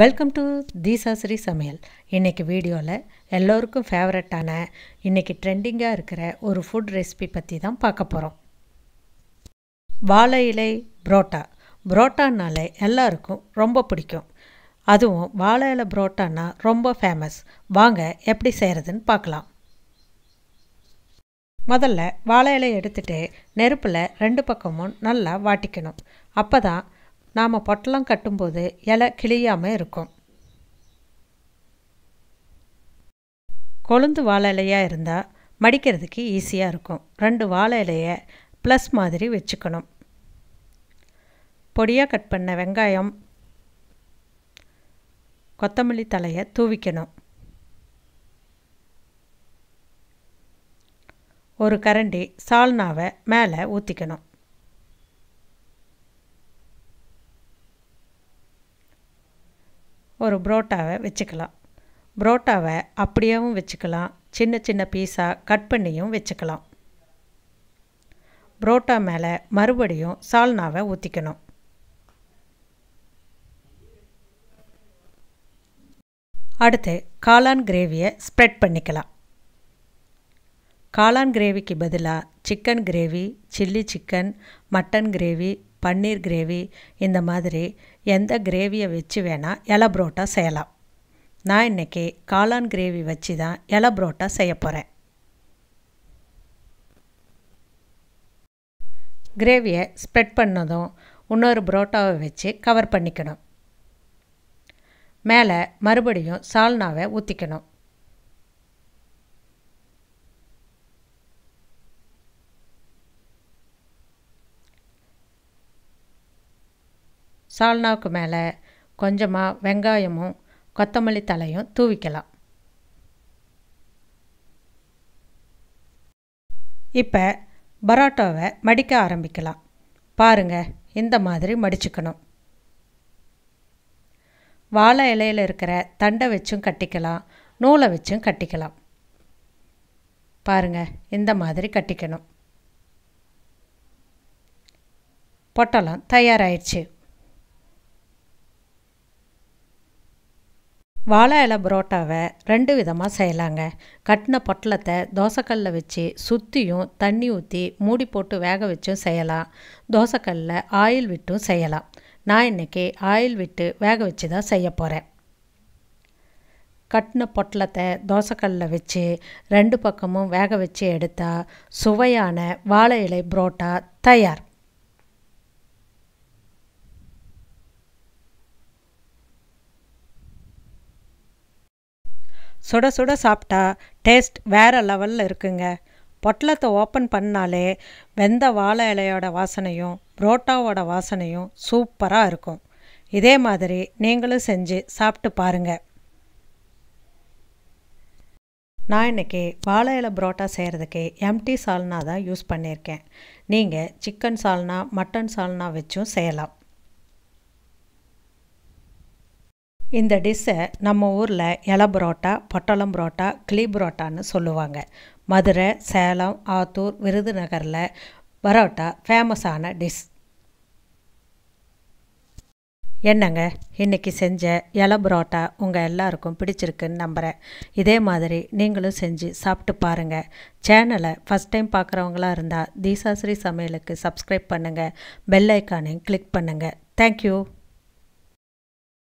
welcome to தீசாசிரி சமையல் இன்றைக்கி வீடியோவில் எல்லோருக்கும் ஃபேவரட்டான இன்றைக்கி ட்ரெண்டிங்காக இருக்கிற ஒரு ஃபுட் ரெசிபி பற்றி தான் பார்க்க போகிறோம் வாழை இலை புரோட்டா புரோட்டானாலே எல்லாருக்கும் ரொம்ப பிடிக்கும் அதுவும் வாழை இலை புரோட்டானா ரொம்ப ஃபேமஸ் வாங்க எப்படி செய்கிறதுன்னு பார்க்கலாம் முதல்ல வாழை இலை எடுத்துகிட்டு நெருப்பில் ரெண்டு பக்கமும் நல்லா வாட்டிக்கணும் அப்போ தான் நாம் பொட்டலம் கட்டும்போது இலை கிளியாமல் இருக்கும் கொழுந்து வாழை இலையாக இருந்தால் மடிக்கிறதுக்கு ஈஸியாக இருக்கும் ரெண்டு வாழை இலையை ப்ளஸ் மாதிரி வச்சுக்கணும் பொடியாக கட் பண்ண வெங்காயம் கொத்தமல்லி தலையை தூவிக்கணும் ஒரு கரண்டி சால்னாவை மேலே ஊற்றிக்கணும் ஒரு புரோட்டாவை வச்சுக்கலாம் புரோட்டாவை அப்படியேவும் வச்சுக்கலாம் சின்ன சின்ன பீஸாக கட் பண்ணியும் வச்சுக்கலாம் புரோட்டா மேலே மறுபடியும் சால்னாவை ஊற்றிக்கணும் அடுத்து காளான் கிரேவியை ஸ்ப்ரெட் பண்ணிக்கலாம் காளான் கிரேவிக்கு பதிலாக chicken gravy chilli chicken mutton gravy paneer gravy இந்த மாதிரி எந்த கிரேவியை வச்சு வேணால் இலை புரோட்டா செய்யலாம் நான் இன்றைக்கி காளான் கிரேவி வச்சு தான் இலை புரோட்டா செய்ய போகிறேன் கிரேவியை ஸ்ப்ரெட் பண்ணதும் இன்னொரு புரோட்டாவை வச்சு கவர் பண்ணிக்கணும் மேலே மறுபடியும் சால்னாவை ஊற்றிக்கணும் சால்னாவுக்கு மேலே கொஞ்சமாக வெங்காயமும் கொத்தமல்லி தலையும் தூவிக்கலாம் இப்போ பரோட்டாவை மடிக்க ஆரம்பிக்கலாம் பாருங்கள் இந்த மாதிரி மடிச்சுக்கணும் வாழை இலையில் இருக்கிற தண்டை வச்சும் கட்டிக்கலாம் நூலை வச்சும் கட்டிக்கலாம் பாருங்கள் இந்த மாதிரி கட்டிக்கணும் பொட்டலம் தயாராகிடுச்சு வாழை இலை புரோட்டாவை ரெண்டு விதமாக செய்யலாங்க கட்டின பொட்டலத்தை தோசைக்கல்லில் வச்சு சுற்றியும் தண்ணி ஊற்றி மூடி போட்டு வேக வச்சும் செய்யலாம் தோசைக்கல்லில் ஆயில் விட்டும் செய்யலாம் நான் இன்றைக்கி ஆயில் விட்டு வேக வச்சு தான் செய்ய போகிறேன் கட்டின பொட்டலத்தை தோசைக்கல்லில் வச்சு ரெண்டு பக்கமும் வேக வச்சு எடுத்தால் சுவையான வாழை இலை புரோட்டா தயார் சுட சுட சாப்பிட்டா டேஸ்ட் வேறு லெவலில் இருக்குங்க பொட்டலத்தை ஓப்பன் பண்ணாலே வெந்த வாழை இலையோட வாசனையும் புரோட்டாவோட வாசனையும் சூப்பராக இருக்கும் இதே மாதிரி நீங்களும் செஞ்சு சாப்பிட்டு பாருங்க நான் இன்றைக்கி வாழை இலை புரோட்டா செய்கிறதுக்கு எம்டி சால்னா தான் யூஸ் பண்ணியிருக்கேன் நீங்கள் சிக்கன் சால்னா மட்டன் சால்னா வச்சும் செய்யலாம் இந்த டிஷ்ஷை நம்ம ஊரில் இலை புரோட்டா பொட்டலம் புரோட்டா கிளி புரோட்டான்னு சொல்லுவாங்க மதுரை சேலம் ஆத்தூர் விருதுநகரில் பரோட்டா ஃபேமஸான டிஷ் என்னங்க இன்றைக்கி செஞ்ச இலை புரோட்டா உங்கள் எல்லாருக்கும் பிடிச்சிருக்குன்னு நம்புகிறேன் இதே மாதிரி நீங்களும் செஞ்சு சாப்பிட்டு பாருங்கள் சேனலை ஃபஸ்ட் டைம் பார்க்குறவங்களாக இருந்தால் தீசாஸ்ரீ சமையலுக்கு சப்ஸ்கிரைப் பண்ணுங்கள் பெல் ஐக்கானையும் கிளிக் பண்ணுங்கள் தேங்க்யூ